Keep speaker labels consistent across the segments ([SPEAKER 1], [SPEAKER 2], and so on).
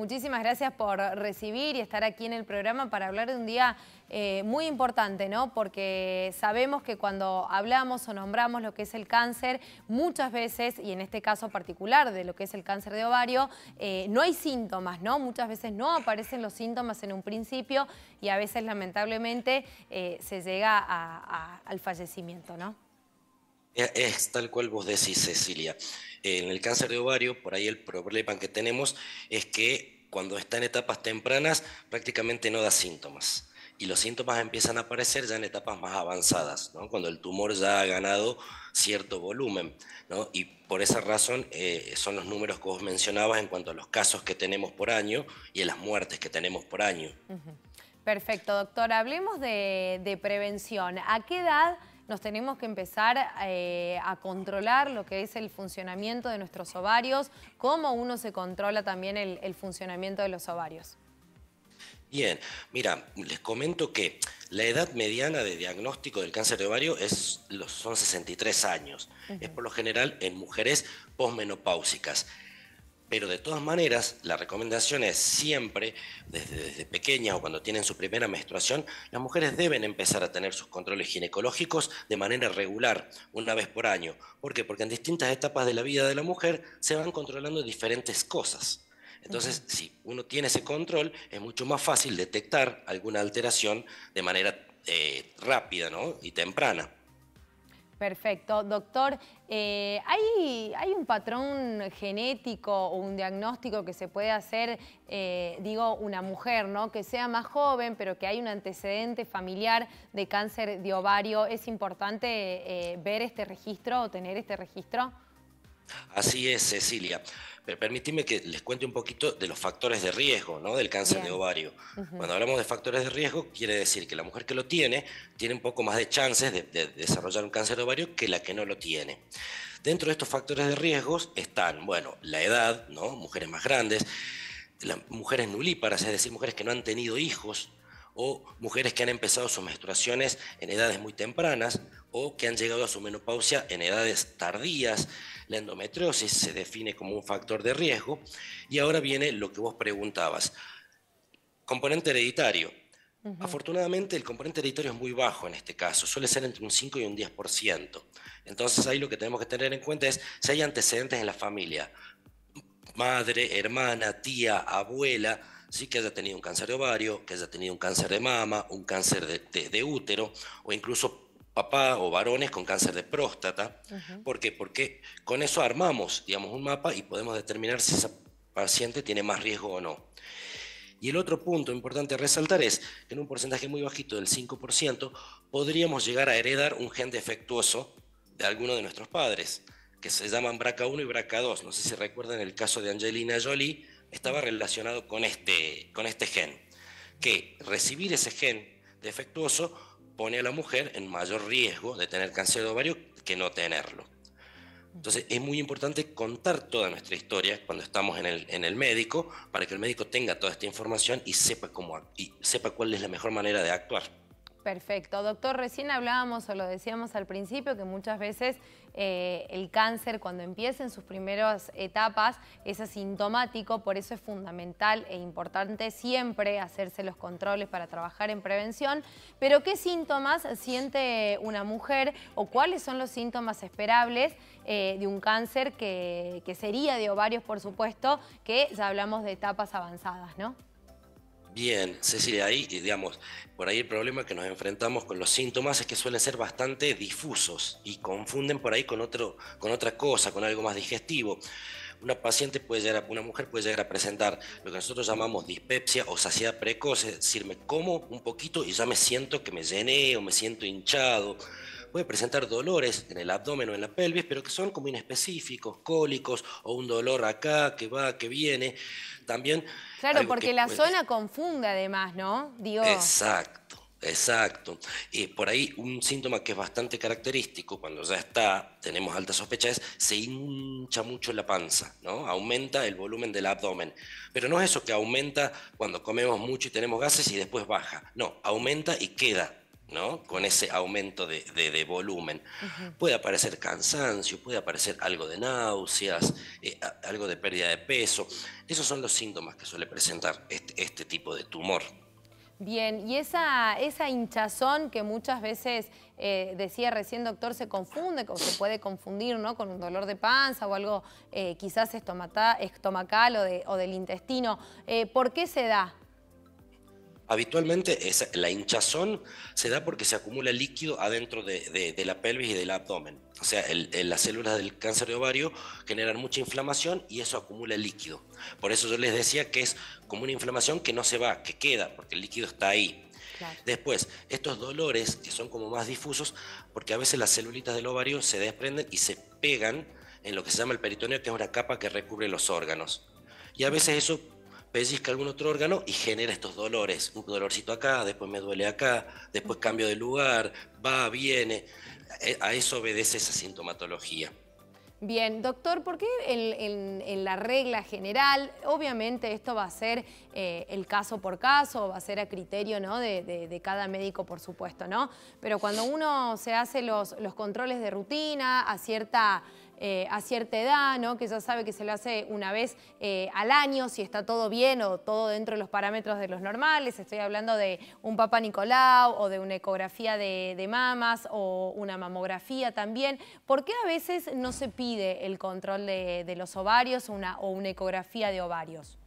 [SPEAKER 1] Muchísimas gracias por recibir y estar aquí en el programa para hablar de un día eh, muy importante, ¿no? Porque sabemos que cuando hablamos o nombramos lo que es el cáncer, muchas veces, y en este caso particular de lo que es el cáncer de ovario, eh, no hay síntomas, ¿no? Muchas veces no aparecen los síntomas en un principio y a veces lamentablemente eh, se llega al fallecimiento, ¿no?
[SPEAKER 2] Eh, es, tal cual vos decís, Cecilia. Eh, en el cáncer de ovario, por ahí el problema que tenemos es que cuando está en etapas tempranas prácticamente no da síntomas. Y los síntomas empiezan a aparecer ya en etapas más avanzadas, cuando el tumor ya ha ganado cierto volumen. ¿no? Y por esa razón eh, son los números que vos mencionabas en cuanto a los casos que tenemos por año y a las muertes que tenemos por año.
[SPEAKER 1] Perfecto, doctor. Hablemos de, de prevención. ¿A qué edad nos tenemos que empezar eh, a controlar lo que es el funcionamiento de nuestros ovarios, cómo uno se controla también el, funcionamiento de los ovarios.
[SPEAKER 2] Bien, mira, les comento que la edad mediana de diagnóstico del cáncer de ovario es, son 63 años. Es por lo general en mujeres posmenopáusicas. Pero de todas maneras, la recomendación es siempre, desde, desde, pequeñas o cuando tienen su primera menstruación, las mujeres deben empezar a tener sus controles ginecológicos de manera regular, una vez por año. ¿Por qué? Porque en distintas etapas de la vida de la mujer se van controlando diferentes cosas. Entonces, si uno tiene ese control, es mucho más fácil detectar alguna alteración de manera eh, rápida y temprana.
[SPEAKER 1] Perfecto. Doctor, eh, ¿hay, ¿hay, un patrón genético o un diagnóstico que se puede hacer, eh, digo, una mujer, ¿no? Que sea más joven, pero que hay un antecedente familiar de cáncer de ovario. ¿Es importante eh, ver este registro o tener este registro?
[SPEAKER 2] Así es, Cecilia. Pero permíteme que les cuente un poquito de los factores de riesgo del cáncer de ovario. Cuando hablamos de factores de riesgo, quiere decir que la mujer que lo tiene tiene un poco más de chances de, desarrollar un cáncer de ovario que la que no lo tiene. Dentro de estos factores de riesgo están, bueno, la edad, mujeres más grandes, las mujeres nulíparas, es decir, mujeres que no han tenido hijos o mujeres que han empezado sus menstruaciones en edades muy tempranas o que han llegado a su menopausia en edades tardías, la endometriosis se define como un factor de riesgo y ahora viene lo que vos preguntabas. Componente hereditario. Afortunadamente el componente hereditario es muy bajo en este caso, suele ser entre un 5 y un 10%. Entonces ahí lo que tenemos que tener en cuenta es si hay antecedentes en la familia, madre, hermana, tía, abuela, sí que haya tenido un cáncer de ovario, que haya tenido un cáncer de mama, un cáncer de útero o incluso papá o varones con cáncer de próstata. ¿Por qué? Porque con eso armamos, digamos, un mapa y podemos determinar si esa paciente tiene más riesgo o no. Y el otro punto importante a resaltar es que en un porcentaje muy bajito del 5% podríamos llegar a heredar un gen defectuoso de alguno de nuestros padres, que se llaman BRCA1 y BRCA2. No sé si recuerdan el caso de Angelina Jolie, estaba relacionado con este, con este gen. Que recibir ese gen defectuoso pone a la mujer en mayor riesgo de tener cáncer de ovario que no tenerlo. Entonces es muy importante contar toda nuestra historia cuando estamos en el, en el médico para que el médico tenga toda esta información y sepa, cómo, y sepa cuál es la mejor manera de actuar.
[SPEAKER 1] Perfecto. Doctor, recién hablábamos o lo decíamos al principio que muchas veces eh, el cáncer cuando empieza en sus primeras etapas es asintomático, por eso es fundamental e importante siempre hacerse los controles para trabajar en prevención. Pero ¿qué síntomas siente una mujer o cuáles son los síntomas esperables eh, de un cáncer que, que sería de ovarios, por supuesto, que ya hablamos de etapas avanzadas, ¿no?
[SPEAKER 2] Bien, Cecilia, ahí, digamos, por ahí el problema que nos enfrentamos con los síntomas es que suelen ser bastante difusos y confunden por ahí con, otro, con otra cosa, con algo más digestivo. Una paciente puede llegar, una mujer puede llegar a presentar lo que nosotros llamamos dispepsia o saciedad precoz, es decir, me como un poquito y ya me siento que me llené o me siento hinchado puede presentar dolores en el abdomen o en la pelvis, pero que son como inespecíficos, cólicos o un dolor acá, que va, que viene. También. Claro, porque la zona
[SPEAKER 1] confunde además, ¿no? Digo...
[SPEAKER 2] Exacto. Exacto. Y por ahí un síntoma que es bastante característico, cuando ya está, tenemos alta sospecha, es se hincha mucho la panza, ¿no? Aumenta el volumen del abdomen. Pero no es eso que aumenta cuando comemos mucho y tenemos gases y después baja. No, aumenta y queda con ese aumento de, volumen. Puede aparecer cansancio, puede aparecer algo de náuseas, eh, algo de pérdida de peso. Esos son los síntomas que suele presentar este, este tipo de tumor.
[SPEAKER 1] Bien, y esa, hinchazón que muchas veces eh, decía recién doctor se confunde o se puede confundir con un dolor de panza o algo eh, quizás estomacal o, del intestino, ¿por qué se da?
[SPEAKER 2] Habitualmente la hinchazón se da porque se acumula líquido adentro de, la pelvis y del abdomen. O sea, las células del cáncer de ovario generan mucha inflamación y eso acumula líquido. Por eso yo les decía que es como una inflamación que no se va, que queda, porque el líquido está ahí. Después, estos dolores que son como más difusos, porque a veces las celulitas del ovario se desprenden y se pegan en lo que se llama el peritoneo, que es una capa que recubre los órganos. Y a veces eso pellizca algún otro órgano y genera estos dolores. Un dolorcito acá, después me duele acá, después cambio de lugar, va, viene. Eh, a eso obedece esa sintomatología.
[SPEAKER 1] Bien, doctor, ¿por qué en, la regla general, obviamente esto va a ser eh, el caso por caso, va a ser a criterio de, cada médico, por supuesto, ¿no? Pero cuando uno se hace los, los controles de rutina a cierta eh, a cierta edad, ¿no? que ya sabe que se lo hace una vez eh, al año, si está todo bien o todo dentro de los parámetros de los normales. Estoy hablando de un papá Nicolau o de una ecografía de, de mamas o una mamografía también. ¿Por qué a veces no se pide el control de, los ovarios una, o una ecografía de ovarios?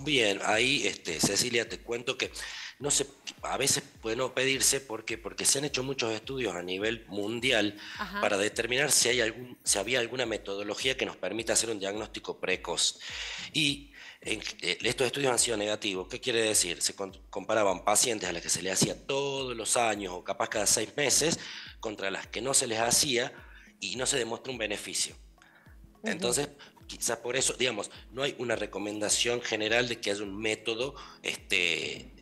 [SPEAKER 2] Bien, ahí este, Cecilia, te cuento que no se, a veces puede no pedirse porque, porque se han hecho muchos estudios a nivel mundial para determinar si, hay algún, había alguna metodología que nos permita hacer un diagnóstico precoz. Y eh, estos estudios han sido negativos. ¿Qué quiere decir? Se comparaban pacientes a las que se les hacía todos los años o capaz cada seis meses contra las que no se les hacía y no se demuestra un beneficio. Entonces, Quizás por eso, digamos, no hay una recomendación general de que haya un método este,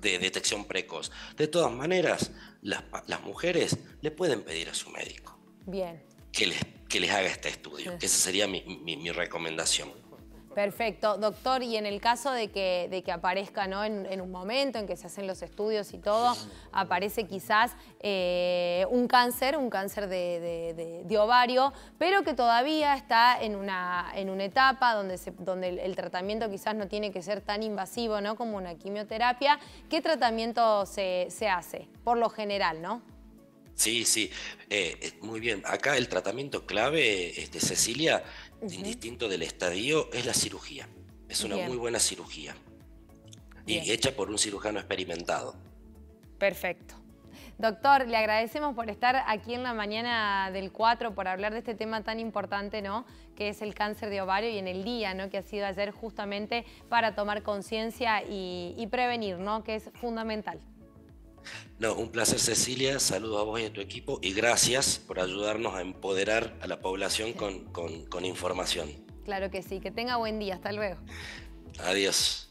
[SPEAKER 2] de detección precoz. De todas maneras, las, las mujeres le pueden pedir a su médico. Bien. Que les, que les haga este estudio. Esa sería mi recomendación.
[SPEAKER 1] Perfecto, doctor, y en el caso de que, de que aparezca en, un momento en que se hacen los estudios y todo, aparece quizás eh, un cáncer, un cáncer de, ovario, pero que todavía está en una, en una etapa donde, donde el, tratamiento quizás no tiene que ser tan invasivo ¿no? como una quimioterapia, ¿qué tratamiento se, hace? Por lo general, ¿no?
[SPEAKER 2] Sí, sí, eh, eh, muy bien. Acá el tratamiento clave, este, Cecilia,
[SPEAKER 1] indistinto
[SPEAKER 2] del estadio, es la cirugía. Es una muy buena cirugía. Y hecha por un cirujano experimentado.
[SPEAKER 1] Perfecto. Doctor, le agradecemos por estar aquí en la mañana del 4 por hablar de este tema tan importante, ¿no? Que es el cáncer de ovario y en el día, ¿no? Que ha sido ayer justamente para tomar conciencia y, y, prevenir, ¿no? Que es fundamental.
[SPEAKER 2] No, un placer Cecilia, saludos a vos y a tu equipo y gracias por ayudarnos a empoderar a la población con, información.
[SPEAKER 1] Claro que sí, que tenga buen día, hasta luego. Adiós.